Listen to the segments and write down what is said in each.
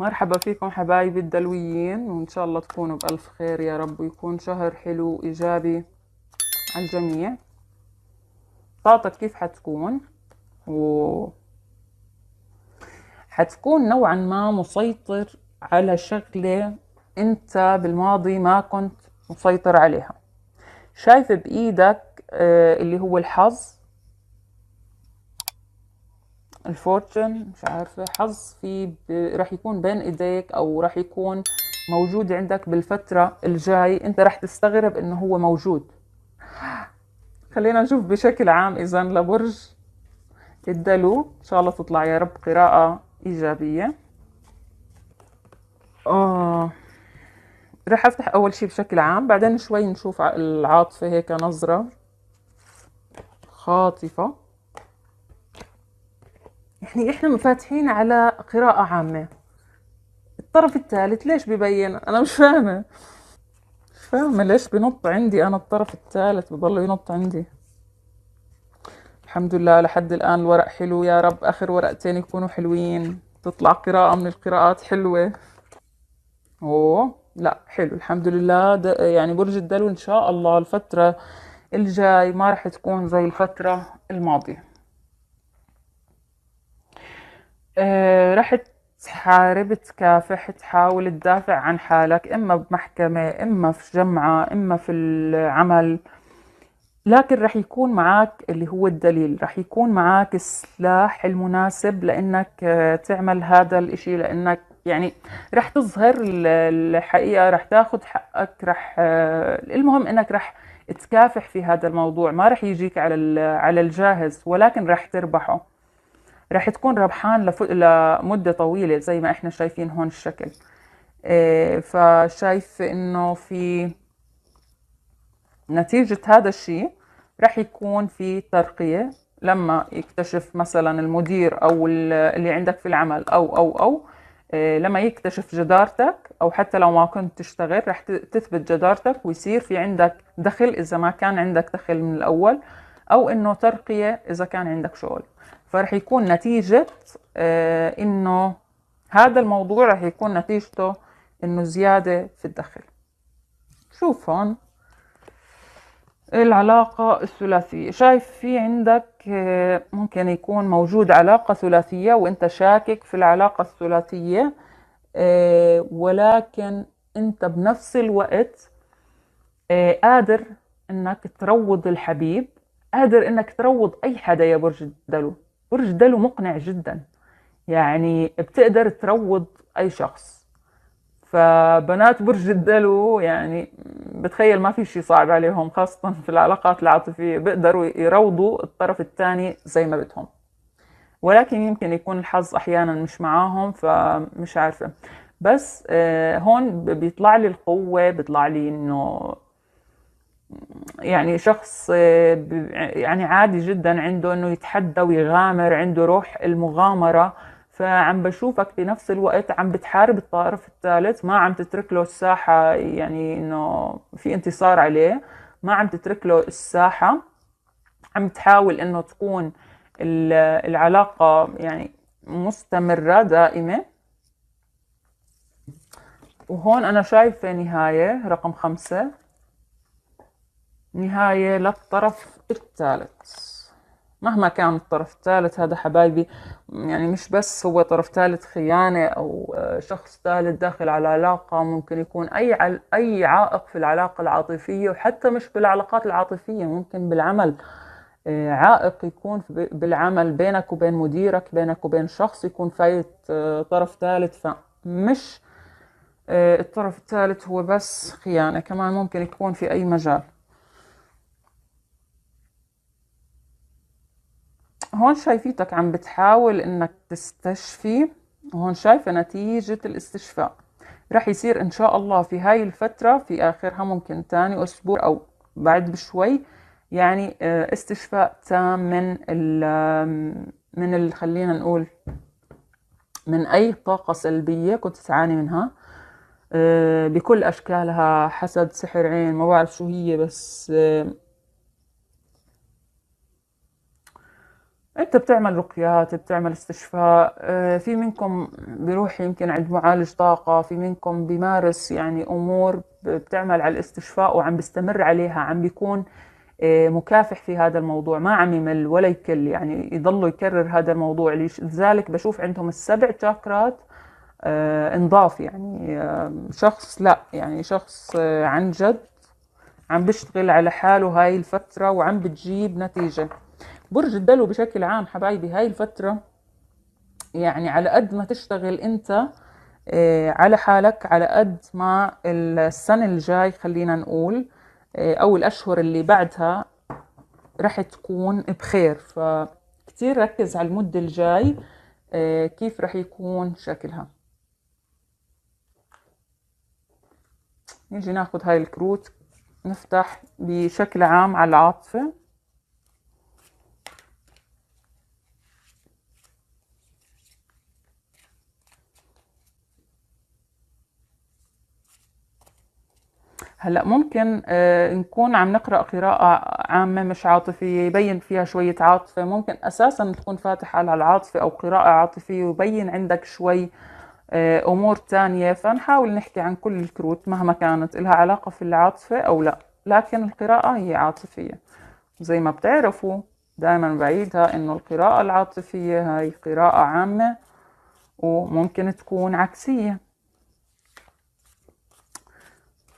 مرحبا فيكم حبايبي الدلويين وإن شاء الله تكونوا بألف خير يا رب ويكون شهر حلو إيجابي على الجميع طاقتك كيف حتكون و حتكون نوعا ما مسيطر على شغلة أنت بالماضي ما كنت مسيطر عليها شايف بإيدك آه، اللي هو الحظ الفورتشن مش عارفة حظ في ب... رح يكون بين ايديك او رح يكون موجود عندك بالفترة الجاي انت رح تستغرب انه هو موجود خلينا نشوف بشكل عام اذا لبرج الدلو ان شاء الله تطلع يا رب قراءة ايجابية آه. رح افتح اول شيء بشكل عام بعدين شوي نشوف العاطفة هيك نظرة خاطفة يعني احنا منفتحين على قراءة عامة الطرف الثالث ليش ببين انا مش فاهمة مش فاهمة ليش بنط عندي انا الطرف الثالث بضل ينط عندي الحمد لله لحد الآن الورق حلو يا رب آخر ورقتين يكونوا حلوين تطلع قراءة من القراءات حلوة أوه لا حلو الحمد لله يعني برج الدلو إن شاء الله الفترة الجاي ما رح تكون زي الفترة الماضية آه، رحت حاربت كافح تحاول تدافع عن حالك إما بمحكمة إما في جمعة إما في العمل لكن رح يكون معك اللي هو الدليل رح يكون معك السلاح المناسب لأنك آه، تعمل هذا الإشي لأنك يعني رح تظهر الحقيقة رح تاخد حقك رح آه، المهم إنك رح تكافح في هذا الموضوع ما رح يجيك على على الجاهز ولكن رح تربحه راح تكون ربحان لمدة طويلة زي ما احنا شايفين هون الشكل إيه، فشايف انه في نتيجة هذا الشيء راح يكون في ترقية لما يكتشف مثلا المدير او اللي عندك في العمل او او او إيه، لما يكتشف جدارتك او حتى لو ما كنت تشتغل راح تثبت جدارتك ويصير في عندك دخل اذا ما كان عندك دخل من الاول او انه ترقية اذا كان عندك شغل فرح يكون نتيجة آه، إنه هذا الموضوع رح يكون نتيجته إنه زيادة في الدخل شوف هون العلاقة الثلاثية شايف في عندك آه، ممكن يكون موجود علاقة ثلاثية وانت شاكك في العلاقة الثلاثية آه، ولكن انت بنفس الوقت قادر انك تروض الحبيب قادر انك تروض اي حدا يا برج الدلو برج دلو مقنع جدا يعني بتقدر تروض اي شخص فبنات برج الدلو يعني بتخيل ما في شيء صعب عليهم خاصة في العلاقات العاطفية بيقدروا يروضوا الطرف الثاني زي ما بدهم ولكن يمكن يكون الحظ أحيانا مش معاهم فمش عارفة بس آه، هون بيطلع لي القوة بيطلع لي إنه يعني شخص آه، يعني عادي جدا عنده انه يتحدى ويغامر عنده روح المغامره فعم بشوفك بنفس الوقت عم بتحارب الطرف الثالث ما عم تترك له الساحه يعني انه في انتصار عليه ما عم تترك له الساحه عم تحاول انه تكون العلاقه يعني مستمره دائمه وهون انا شايفه نهايه رقم خمسة نهاية للطرف الثالث مهما كان الطرف الثالث هذا حبايبي يعني مش بس هو طرف ثالث خيانة أو آه، شخص ثالث داخل على علاقة ممكن يكون أي أي عائق في العلاقة العاطفية وحتى مش بالعلاقات العاطفية ممكن بالعمل آه، عائق يكون بالعمل بينك وبين مديرك بينك وبين شخص يكون فايت آه، طرف ثالث فمش الطرف الثالث هو بس خيانة كمان ممكن يكون في أي مجال هون شايفيتك عم بتحاول انك تستشفي وهون شايفة نتيجة الاستشفاء رح يصير ان شاء الله في هاي الفترة في اخرها ممكن تاني اسبوع او بعد بشوي يعني آه، استشفاء تام من ال من ال خلينا نقول من اي طاقة سلبية كنت تعاني منها آه، بكل اشكالها حسد سحر عين ما بعرف شو هي بس انت بتعمل رقيات بتعمل استشفاء آه، في منكم بيروح يمكن عند معالج طاقة في منكم بيمارس يعني امور بتعمل على الاستشفاء وعم بيستمر عليها عم بيكون آه، مكافح في هذا الموضوع ما عم يمل ولا يكل يعني يضل يكرر هذا الموضوع لذلك بشوف عندهم السبع شاكرات آه، انضاف يعني شخص لا يعني شخص عن جد عم بيشتغل على حاله هاي الفترة وعم بتجيب نتيجة برج الدلو بشكل عام حبايبي هاي الفترة يعني على قد ما تشتغل انت آه، على حالك على قد ما السنة الجاي خلينا نقول آه، او الاشهر اللي بعدها رح تكون بخير فكتير ركز على المدة الجاي آه، كيف رح يكون شكلها نيجي ناخد هاي الكروت نفتح بشكل عام على العاطفة هلا ممكن آه، نكون عم نقرا قراءه عامه مش عاطفيه يبين فيها شويه عاطفه ممكن اساسا تكون فاتح على العاطفه او قراءه عاطفيه ويبين عندك شوي آه، امور تانية فنحاول نحكي عن كل الكروت مهما كانت لها علاقه في العاطفه او لا لكن القراءه هي عاطفيه زي ما بتعرفوا دائما بعيدها انه القراءه العاطفيه هاي قراءه عامه وممكن تكون عكسيه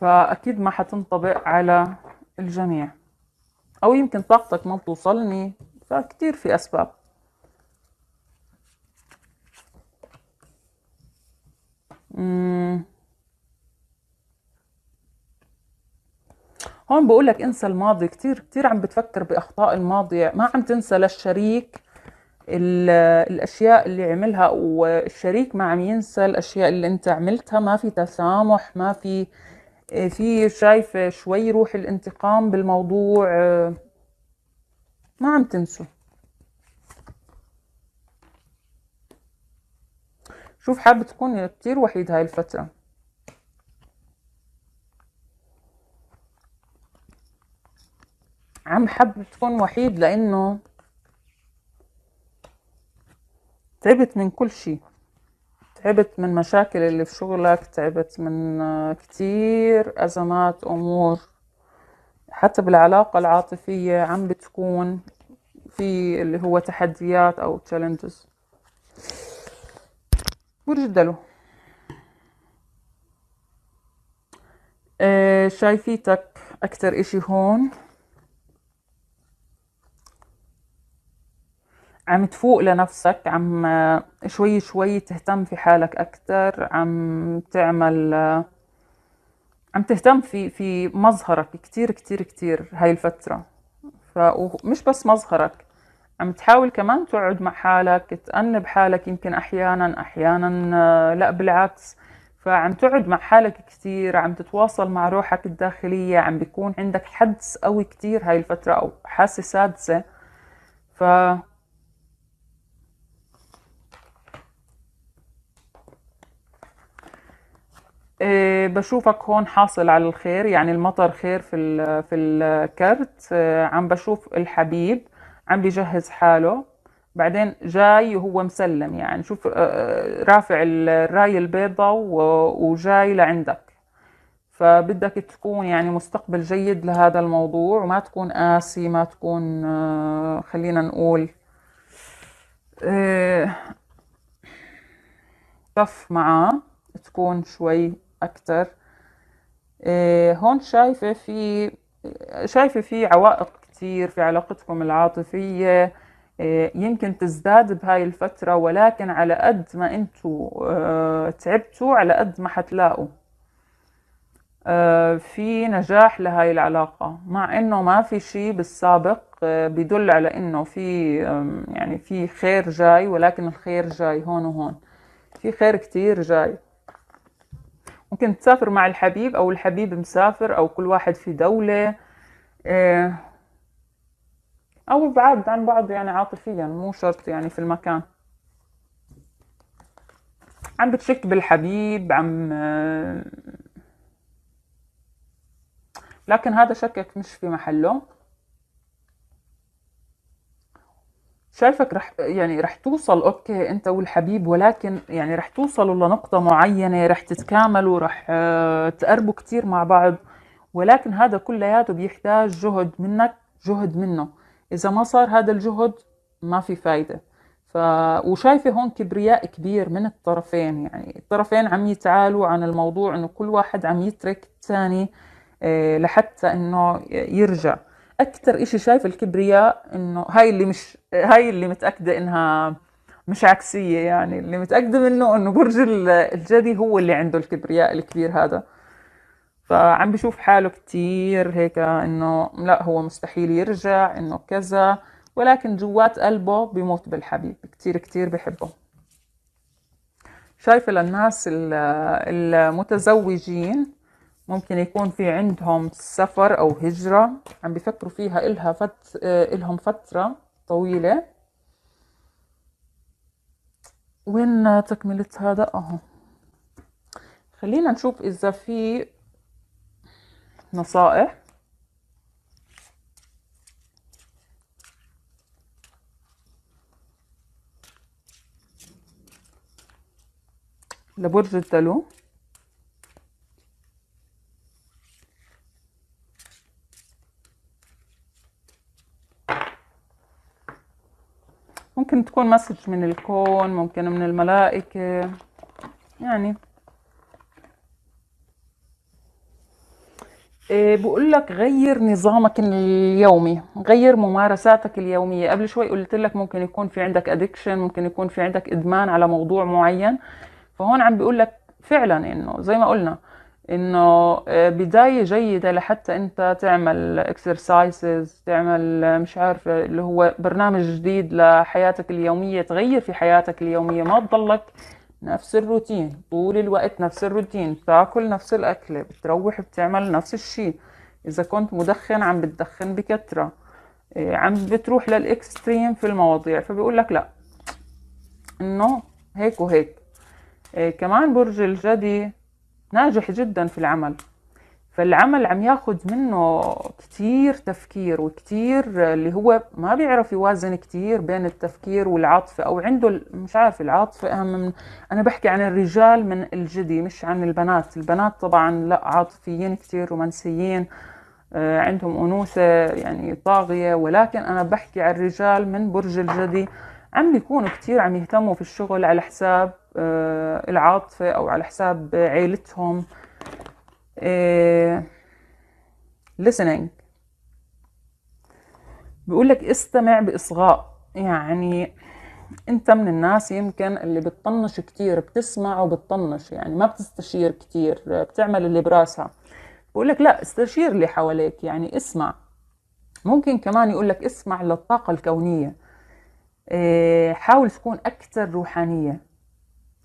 فأكيد ما حتنطبق على الجميع أو يمكن طاقتك ما بتوصلني فكتير في أسباب هون بقول لك انسى الماضي كتير كتير عم بتفكر بأخطاء الماضي ما عم تنسى للشريك الأشياء اللي عملها والشريك ما عم ينسى الأشياء اللي أنت عملتها ما في تسامح ما في آه، في شايفة شوي روح الانتقام بالموضوع آه، ما عم تنسوا شوف حابة تكون كتير وحيد هاي الفترة عم حابة تكون وحيد لأنه تعبت من كل شيء تعبت من مشاكل اللي في شغلك تعبت من آه، كتير أزمات أمور حتى بالعلاقة العاطفية عم بتكون في اللي هو تحديات أو تشالنجز برج الدلو آه، شايفيتك أكتر إشي هون عم تفوق لنفسك عم شوي شوي تهتم في حالك أكثر عم تعمل عم تهتم في في مظهرك كتير كتير كتير هاي الفترة فمش بس مظهرك عم تحاول كمان تقعد مع حالك تأنب حالك يمكن أحيانا أحيانا لا بالعكس فعم تقعد مع حالك كتير عم تتواصل مع روحك الداخلية عم بيكون عندك حدس قوي كتير هاي الفترة أو حاسة سادسة ف آه، بشوفك هون حاصل على الخير يعني المطر خير في في الكرت آه، عم بشوف الحبيب عم بيجهز حاله بعدين جاي وهو مسلم يعني شوف آه، رافع الراية البيضة وجاي لعندك فبدك تكون يعني مستقبل جيد لهذا الموضوع وما تكون قاسي ما تكون خلينا نقول طف معاه تكون شوي اكتر إيه، هون شايفة في شايفة في عوائق كتير في علاقتكم العاطفية إيه، يمكن تزداد بهاي الفترة ولكن على قد ما انتوا آه، تعبتوا على قد ما حتلاقوا آه، في نجاح لهاي العلاقة مع انه ما في شيء بالسابق آه، بيدل على انه في يعني في خير جاي ولكن الخير جاي هون وهون في خير كتير جاي ممكن تسافر مع الحبيب أو الحبيب مسافر أو كل واحد في دولة آه، أو بعاد عن بعض يعني عاطفيا مو شرط يعني في المكان عم بتشك بالحبيب عم آه، لكن هذا شكك مش في محله شايفك رح يعني رح توصل اوكي انت والحبيب ولكن يعني رح توصلوا لنقطة معينة رح تتكاملوا رح آه، تقربوا كتير مع بعض ولكن هذا كلياته بيحتاج جهد منك جهد منه اذا ما صار هذا الجهد ما في فايدة ف... وشايفة هون كبرياء كبير من الطرفين يعني الطرفين عم يتعالوا عن الموضوع انه كل واحد عم يترك الثاني آه، لحتى انه يرجع اكثر إشي شايف الكبرياء انه هاي اللي مش هاي اللي متاكده انها مش عكسيه يعني اللي متاكده منه انه برج الجدي هو اللي عنده الكبرياء الكبير هذا فعم بشوف حاله كتير هيك انه لا هو مستحيل يرجع انه كذا ولكن جوات قلبه بموت بالحبيب كتير كتير بحبه شايفة للناس المتزوجين ممكن يكون في عندهم سفر أو هجرة عم بيفكروا فيها إلها فت... آه، إلهم فترة طويلة وين تكملة هذا أهو خلينا نشوف إذا في نصائح لبرج الدلو ممكن تكون مسج من الكون ممكن من الملائكة يعني إيه، بقول لك غير نظامك اليومي غير ممارساتك اليومية قبل شوي قلت لك ممكن يكون في عندك ادكشن ممكن يكون في عندك إدمان على موضوع معين فهون عم بيقول لك فعلا إنه زي ما قلنا انه آه، بداية جيدة لحتى انت تعمل اكسرسايزز تعمل آه، مش عارفة آه، اللي هو برنامج جديد لحياتك اليومية تغير في حياتك اليومية ما تضلك نفس الروتين طول الوقت نفس الروتين بتاكل نفس الأكلة بتروح بتعمل نفس الشيء إذا كنت مدخن عم بتدخن بكثرة عم بتروح للإكستريم في المواضيع فبيقول لك لا إنه هيك وهيك كمان برج الجدي ناجح جدا في العمل فالعمل عم ياخد منه كتير تفكير وكتير اللي هو ما بيعرف يوازن كتير بين التفكير والعاطفة أو عنده مش عارف العاطفة أهم من أنا بحكي عن الرجال من الجدي مش عن البنات البنات طبعا لا عاطفيين كتير رومانسيين آه، عندهم أنوثة يعني طاغية ولكن أنا بحكي عن الرجال من برج الجدي عم بيكونوا كتير عم يهتموا في الشغل على حساب آه، العاطفة أو على حساب عيلتهم آه، listening بيقول لك استمع بإصغاء يعني انت من الناس يمكن اللي بتطنش كتير بتسمع وبتطنش يعني ما بتستشير كتير بتعمل اللي براسها بقول لك لا استشير اللي حواليك يعني اسمع ممكن كمان يقول لك اسمع للطاقة الكونية آه، حاول تكون أكثر روحانية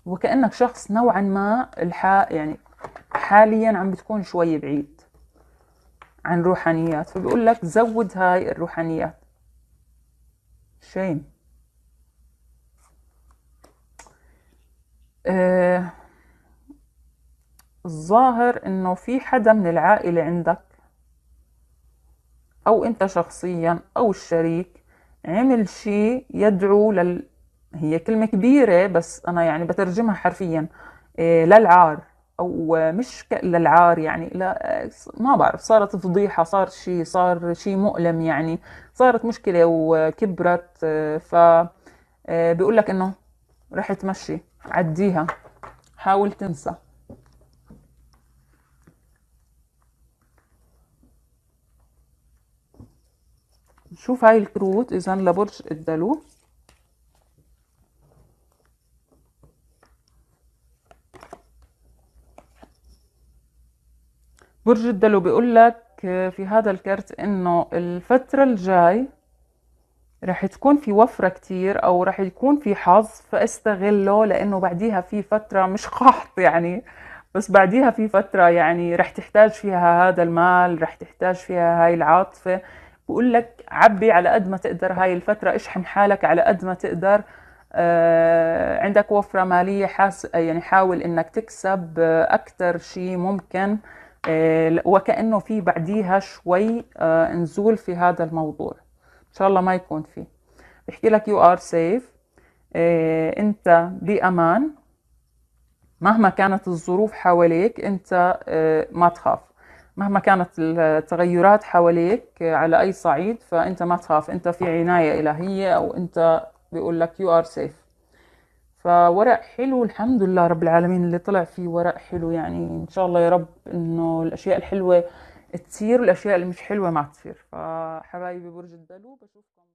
وكأنك شخص نوعا ما الحا يعني حاليا عم بتكون شوي بعيد عن روحانيات فبقول لك زود هاي الروحانيات شيم آه الظاهر انه في حدا من العائلة عندك او انت شخصيا او الشريك عمل شيء يدعو لل هي كلمة كبيرة بس أنا يعني بترجمها حرفيا إيه، للعار أو مش للعار يعني لا ما بعرف صارت فضيحة صار شيء صار شيء مؤلم يعني صارت مشكلة وكبرت ف إيه، بيقول لك إنه رح تمشي عديها حاول تنسى شوف هاي الكروت إذا لبرج الدلو برج الدلو بيقول لك في هذا الكرت انه الفترة الجاي رح تكون في وفرة كتير او رح يكون في حظ فاستغله لانه بعديها في فترة مش قحط يعني بس بعديها في فترة يعني رح تحتاج فيها هذا المال رح تحتاج فيها هاي العاطفة بقول لك عبي على قد ما تقدر هاي الفترة اشحن حالك على قد ما تقدر آه عندك وفرة مالية حاس يعني حاول انك تكسب آه، اكتر شيء ممكن آه آه، وكأنه في بعديها شوي آه، نزول في هذا الموضوع إن شاء الله ما يكون في بحكي لك يو ار سيف أنت بأمان مهما كانت الظروف حواليك أنت آه، ما تخاف مهما كانت التغيرات حواليك على أي صعيد فأنت ما تخاف أنت في عناية إلهية أو أنت بيقول لك يو ار سيف فورق حلو الحمد لله رب العالمين اللي طلع فيه ورق حلو يعني ان شاء الله يا رب انه الاشياء الحلوه تصير والاشياء اللي مش حلوه ما تصير فحبايبي برج الدلو بشوفكم